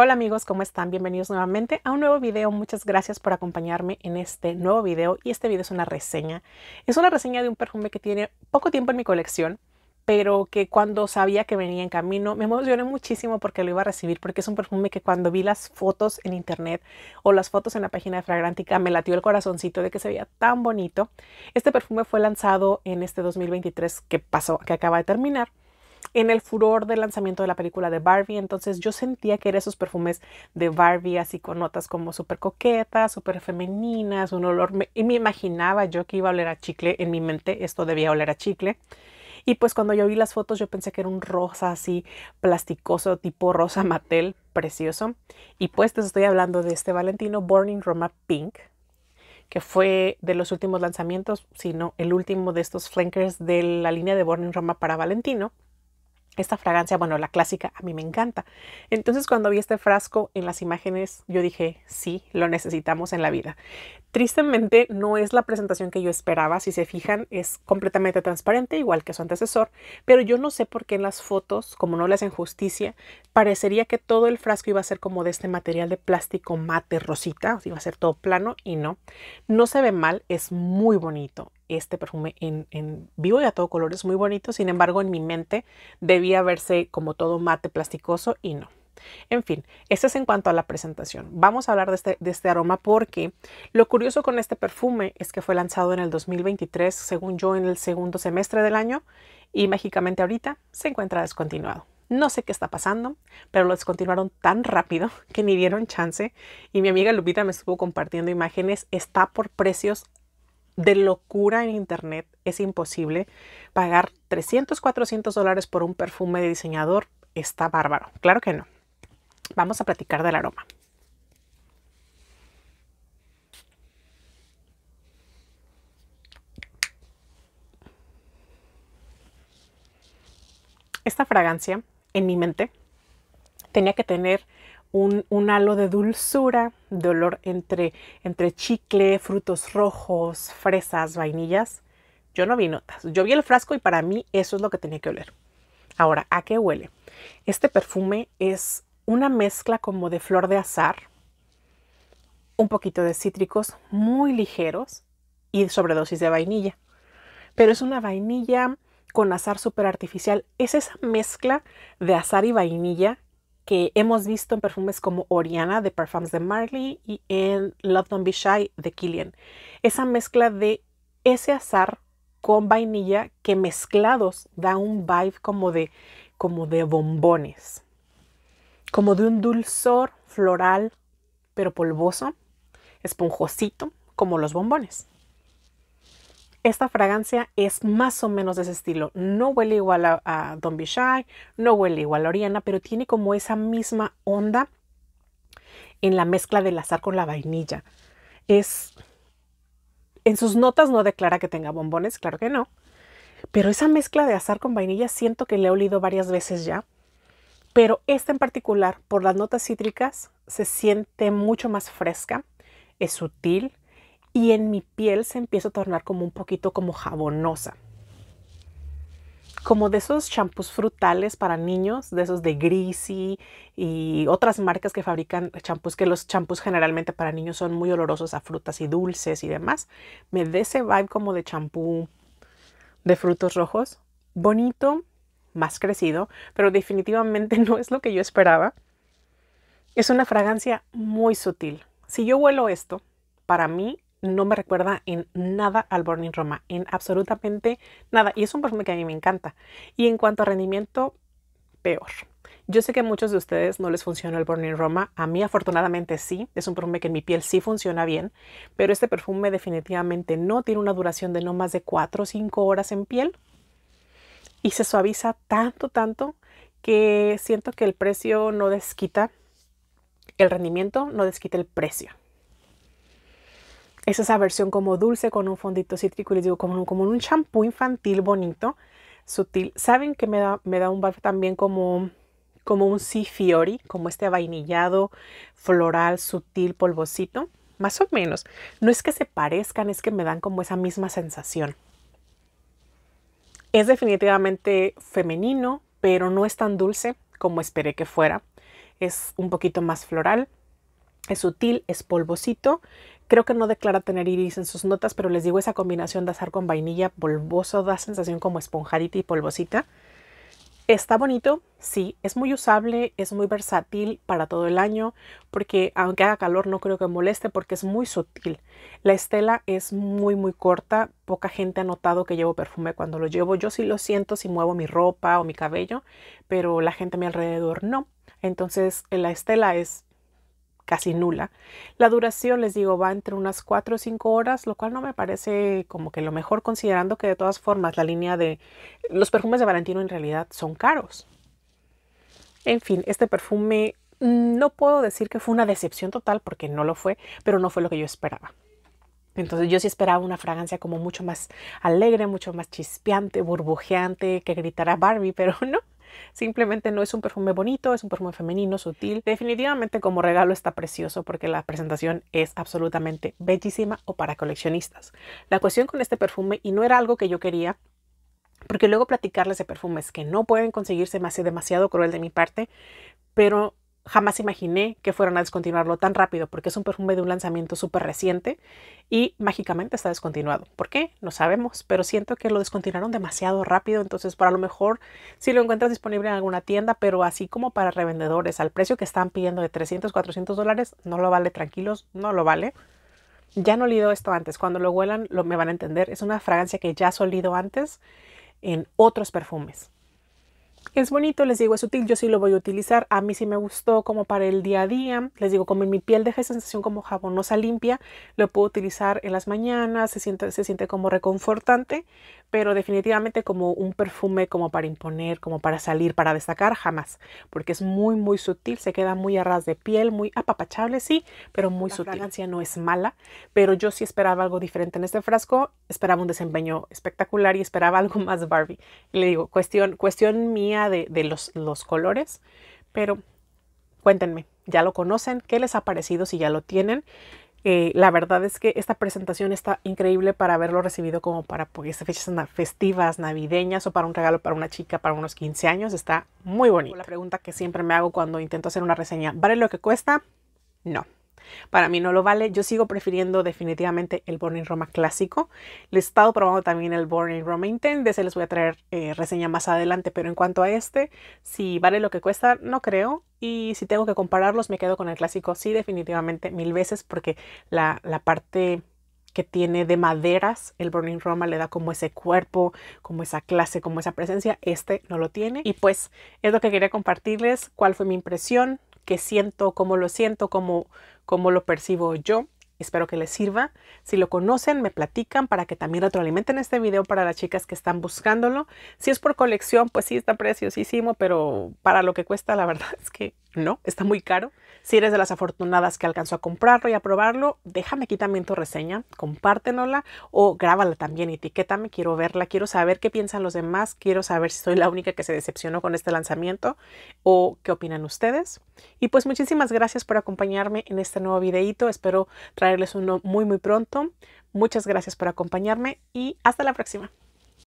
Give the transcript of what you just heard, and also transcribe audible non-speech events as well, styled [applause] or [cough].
Hola amigos, ¿cómo están? Bienvenidos nuevamente a un nuevo video. Muchas gracias por acompañarme en este nuevo video y este video es una reseña. Es una reseña de un perfume que tiene poco tiempo en mi colección, pero que cuando sabía que venía en camino me emocioné muchísimo porque lo iba a recibir porque es un perfume que cuando vi las fotos en internet o las fotos en la página de Fragrantica me latió el corazoncito de que se veía tan bonito. Este perfume fue lanzado en este 2023 que pasó, que acaba de terminar en el furor del lanzamiento de la película de Barbie, entonces yo sentía que eran esos perfumes de Barbie así con notas como súper coquetas, súper femeninas, un olor, y me imaginaba yo que iba a oler a chicle, en mi mente esto debía oler a chicle. Y pues cuando yo vi las fotos yo pensé que era un rosa así plasticoso, tipo rosa Mattel, precioso. Y pues te estoy hablando de este Valentino Burning Roma Pink, que fue de los últimos lanzamientos, sino el último de estos flankers de la línea de Burning Roma para Valentino esta fragancia, bueno, la clásica, a mí me encanta. Entonces cuando vi este frasco en las imágenes, yo dije, sí, lo necesitamos en la vida. Tristemente no es la presentación que yo esperaba, si se fijan es completamente transparente, igual que su antecesor, pero yo no sé por qué en las fotos, como no le hacen justicia, parecería que todo el frasco iba a ser como de este material de plástico mate rosita, iba a ser todo plano y no. No se ve mal, es muy bonito, este perfume en, en, vivo y a todo color es muy bonito, sin embargo en mi mente debía verse como todo mate plasticoso y no. En fin, este es en cuanto a la presentación. Vamos a hablar de este, de este, aroma porque lo curioso con este perfume es que fue lanzado en el 2023, según yo, en el segundo semestre del año y mágicamente ahorita se encuentra descontinuado. No sé qué está pasando, pero lo descontinuaron tan rápido [laughs] que ni dieron chance y mi amiga Lupita me estuvo compartiendo imágenes. Está por precios de locura en internet. Es imposible pagar 300, 400 dólares por un perfume de diseñador. Está bárbaro. Claro que no. Vamos a platicar del aroma. Esta fragancia, en mi mente, tenía que tener un, halo de dulzura, de olor entre, entre chicle, frutos rojos, fresas, vainillas. Yo no vi notas. Yo vi el frasco y para mí eso es lo que tenía que oler. Ahora, ¿a qué huele? Este perfume es una mezcla como de flor de azar, un poquito de cítricos muy ligeros y sobredosis de vainilla. Pero es una vainilla con azar súper artificial. Es esa mezcla de azar y vainilla que hemos visto en perfumes como Oriana de Parfums de Marley y en Love Don't Be Shy de Killian. Esa mezcla de ese azar con vainilla que mezclados da un vibe como de, como de bombones como de un dulzor floral, pero polvoso, esponjosito, como los bombones. Esta fragancia es más o menos de ese estilo. No huele igual a, Don Bishai, no huele igual a Oriana, pero tiene como esa misma onda en la mezcla del azar con la vainilla. Es. En sus notas no declara que tenga bombones, claro que no. Pero esa mezcla de azar con vainilla siento que le he olido varias veces ya pero esta en particular, por las notas cítricas, se siente mucho más fresca, es sutil y en mi piel se empieza a tornar como un poquito como jabonosa. Como de esos champús frutales para niños, de esos de Greasy y otras marcas que fabrican champús, que los champús generalmente para niños son muy olorosos a frutas y dulces y demás. Me da ese vibe como de champú de frutos rojos. Bonito, más crecido, pero definitivamente [laughs] no es lo que yo esperaba. Es una fragancia muy sutil. Si yo huelo esto, para mí no me recuerda en nada al Burning Roma, en absolutamente nada. Y es un perfume que a mí me encanta. Y en cuanto a rendimiento, peor. Yo sé que a muchos de ustedes no les funciona el Burning Roma. A mí afortunadamente sí. Es un perfume que en mi piel sí funciona bien. Pero este perfume definitivamente no tiene una duración de no más de 4 o 5 horas en piel y se suaviza tanto, tanto que siento que el precio no desquita, el rendimiento no desquita el precio. Es esa versión como dulce con un fondito cítrico les digo como, como un champú infantil bonito, sutil. Saben que me da, me da un bar también como como un sea fiori, como este vainillado floral sutil polvosito, más o menos. No es que se parezcan, es que me dan como esa misma sensación. Es definitivamente femenino, pero no es tan dulce como esperé que fuera. Es un poquito más floral, es sutil, es polvosito. Creo que no declara tener iris en sus notas, pero les digo esa combinación de azar con vainilla polvoso da sensación como esponjadita y polvosita. Está bonito, sí, es muy usable, es muy versátil para todo el año, porque aunque haga calor no creo que moleste porque es muy sutil. La estela es muy muy corta, poca gente ha notado que llevo perfume cuando lo llevo. Yo sí lo siento si muevo mi ropa o mi cabello, pero la gente a mi alrededor no. Entonces la estela es casi nula. La duración, les digo, va entre unas 4 o 5 horas, lo cual no me parece como que lo mejor considerando que de todas formas la línea de los perfumes de Valentino en realidad son caros. En fin, este perfume no puedo decir que fue una decepción total porque no lo fue, pero no fue lo que yo esperaba. Entonces yo sí esperaba una fragancia como mucho más alegre, mucho más chispeante, burbujeante, que gritara Barbie, pero [laughs] no. Simplemente no es un perfume bonito, es un perfume femenino, sutil. Definitivamente como regalo está precioso porque la presentación es absolutamente bellísima o para coleccionistas. La cuestión con este perfume, y no era algo que yo quería, porque luego platicarles de perfumes que no pueden conseguirse me hace demasiado cruel de mi parte, pero jamás imaginé que fueran a descontinuarlo tan rápido porque es un perfume de un lanzamiento súper reciente y mágicamente está descontinuado. ¿Por qué? No sabemos, pero siento que lo descontinuaron demasiado rápido, entonces para lo mejor si lo encuentras disponible en alguna tienda, pero así como para revendedores al precio que están pidiendo de 300, 400 dólares, no lo vale, tranquilos, no lo vale. Ya no he esto antes, cuando lo huelan lo, me van a entender, es una fragancia que ya has olido antes en otros perfumes. Es bonito, les digo, es sutil yo sí lo voy a utilizar. A mí sí me gustó como para el día a día. Les digo, como en mi piel deja sensación como jabonosa limpia, lo puedo utilizar en las mañanas, se siente, se siente como reconfortante, pero definitivamente como un perfume como para imponer, como para salir, para destacar, jamás, porque es muy, muy sutil, se queda muy a ras de piel, muy apapachable, sí, pero muy sutil. La fragancia no es mala, pero yo sí esperaba algo diferente en este frasco, esperaba un desempeño espectacular y esperaba algo [laughs] más Barbie. Le digo, cuestión, cuestión mía de, los, los colores, pero cuéntenme, ¿ya lo conocen? ¿Qué les ha parecido si ya lo tienen? Eh, la verdad es que esta presentación está increíble para haberlo recibido como para pues, fechas festivas, navideñas o para un regalo para una chica para unos 15 años. Está muy bonito. La pregunta que siempre me hago cuando intento hacer una reseña, ¿vale lo que cuesta? No. Para mí no lo vale. Yo sigo prefiriendo definitivamente el Born Roma clásico. Le he estado probando también el Born in Roma Intended. Se les voy a traer eh, reseña más adelante. Pero en cuanto a este, si vale lo que cuesta, no creo. Y si tengo que compararlos, me quedo con el clásico. Sí, definitivamente mil veces porque la, la parte que tiene de maderas. El Burning Roma le da como ese cuerpo, como esa clase, como esa presencia. Este no lo tiene. Y pues es lo que quería compartirles, cuál fue mi impresión qué siento, cómo lo siento, cómo, cómo lo percibo yo. Espero que les sirva. Si lo conocen, me platican para que también retroalimenten este video para las chicas que están buscándolo. Si es por colección, pues sí está preciosísimo, pero para lo que cuesta, la [laughs] verdad es que no, está muy caro. Si eres de las afortunadas que alcanzó a comprarlo y a probarlo, déjame aquí también tu reseña, compártenola o grábala también, etiquétame, quiero verla, quiero saber qué piensan los demás, quiero saber si soy la única que se decepcionó con este lanzamiento o qué opinan ustedes. Y pues muchísimas gracias por acompañarme en este nuevo videíto, espero traerles uno muy muy pronto. Muchas gracias por acompañarme y hasta la próxima.